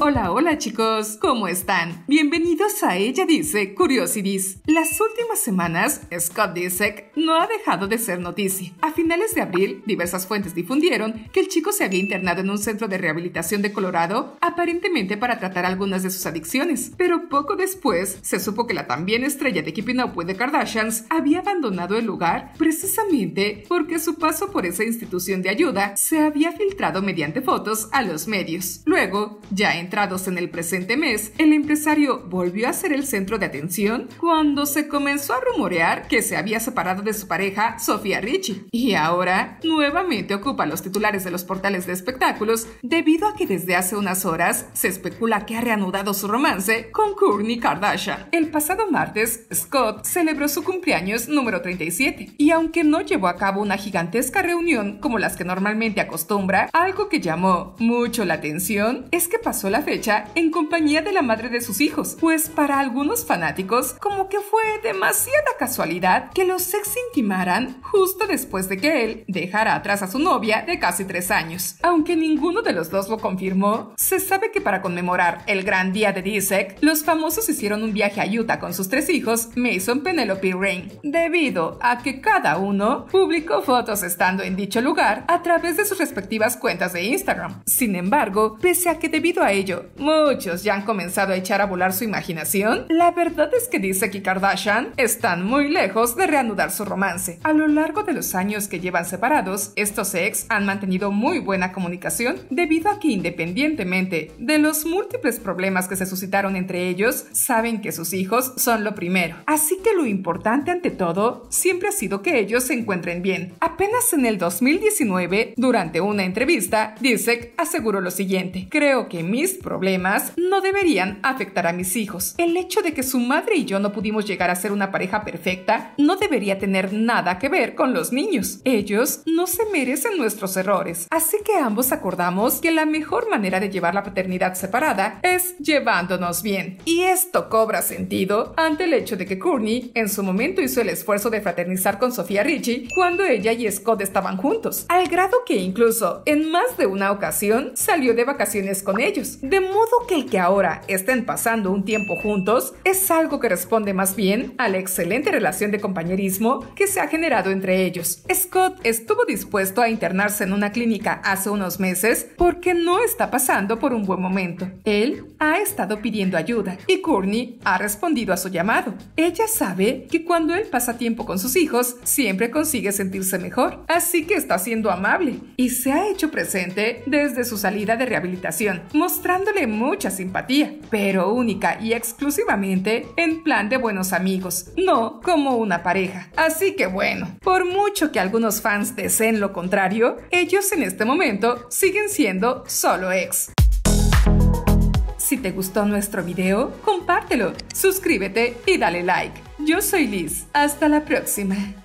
Hola, hola chicos, ¿cómo están? Bienvenidos a Ella Dice Curiosities. Las últimas semanas, Scott Disick no ha dejado de ser noticia. A finales de abril, diversas fuentes difundieron que el chico se había internado en un centro de rehabilitación de Colorado, aparentemente para tratar algunas de sus adicciones. Pero poco después, se supo que la también estrella de Keeping Up with the Kardashians había abandonado el lugar precisamente porque su paso por esa institución de ayuda se había filtrado mediante fotos a los medios. Luego, ya en el presente mes, el empresario volvió a ser el centro de atención cuando se comenzó a rumorear que se había separado de su pareja, Sofía Richie, y ahora nuevamente ocupa los titulares de los portales de espectáculos debido a que desde hace unas horas se especula que ha reanudado su romance con Kourtney Kardashian. El pasado martes, Scott celebró su cumpleaños número 37 y aunque no llevó a cabo una gigantesca reunión como las que normalmente acostumbra, algo que llamó mucho la atención es que pasó la fecha en compañía de la madre de sus hijos, pues para algunos fanáticos como que fue demasiada casualidad que los ex intimaran justo después de que él dejara atrás a su novia de casi tres años. Aunque ninguno de los dos lo confirmó, se sabe que para conmemorar el gran día de Disney, los famosos hicieron un viaje a Utah con sus tres hijos, Mason, Penelope y Rain, debido a que cada uno publicó fotos estando en dicho lugar a través de sus respectivas cuentas de Instagram. Sin embargo, pese a que debido a ello muchos ya han comenzado a echar a volar su imaginación, la verdad es que dice y Kardashian están muy lejos de reanudar su romance. A lo largo de los años que llevan separados, estos ex han mantenido muy buena comunicación debido a que independientemente de los múltiples problemas que se suscitaron entre ellos, saben que sus hijos son lo primero. Así que lo importante ante todo siempre ha sido que ellos se encuentren bien. Apenas en el 2019, durante una entrevista, dice aseguró lo siguiente, creo que mis problemas no deberían afectar a mis hijos. El hecho de que su madre y yo no pudimos llegar a ser una pareja perfecta no debería tener nada que ver con los niños. Ellos no se merecen nuestros errores. Así que ambos acordamos que la mejor manera de llevar la paternidad separada es llevándonos bien. Y esto cobra sentido ante el hecho de que Courtney en su momento hizo el esfuerzo de fraternizar con Sofía Richie cuando ella y Scott estaban juntos, al grado que incluso en más de una ocasión salió de vacaciones con ellos. De modo que el que ahora estén pasando un tiempo juntos es algo que responde más bien a la excelente relación de compañerismo que se ha generado entre ellos. Scott estuvo dispuesto a internarse en una clínica hace unos meses porque no está pasando por un buen momento. Él ha estado pidiendo ayuda y Courtney ha respondido a su llamado. Ella sabe que cuando él pasa tiempo con sus hijos, siempre consigue sentirse mejor, así que está siendo amable y se ha hecho presente desde su salida de rehabilitación, mostrando dándole mucha simpatía, pero única y exclusivamente en plan de buenos amigos, no como una pareja. Así que bueno, por mucho que algunos fans deseen lo contrario, ellos en este momento siguen siendo solo ex. Si te gustó nuestro video, compártelo, suscríbete y dale like. Yo soy Liz. Hasta la próxima.